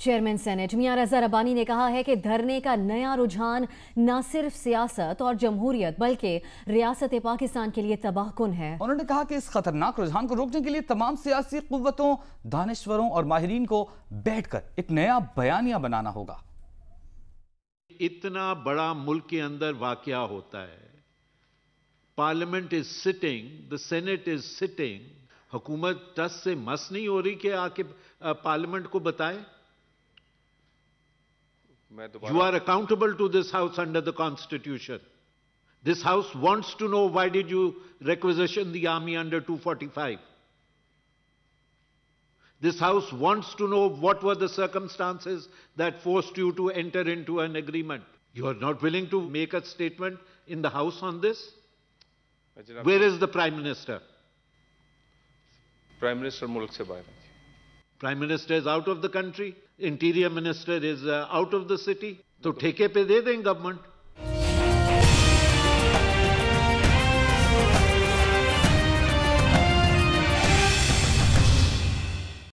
Chairman senate मियाँ रजा रबानी ने कहा है कि धरने का नया रुझान न सिर्फ सियासत और जमहूरियत बल्कि रियासत पाकिस्तान के लिए तबाहकुन है उन्होंने कहा कि इस खतरनाक रुझान को रोकने के लिए तमाम सियासी कुतों दानश्वरों और माहरीन को बैठ कर एक नया बयानिया बनाना होगा इतना बड़ा मुल्क के अंदर वाक़ होता है parliament is sitting the senate is sitting हुकूमत टस से मस नहीं हो रही कि आके पार्लियामेंट को बताए You are accountable to this house under the constitution. This house wants to know why did you requisition the army under 245? This house wants to know what were the circumstances that forced you to enter into an agreement. You are not willing to make a statement in the house on this? Where is the prime minister? Prime Minister Mulk se bahar Prime Minister is out of the country, Interior Minister is uh, out of the city. तो ठेके पे दे दें government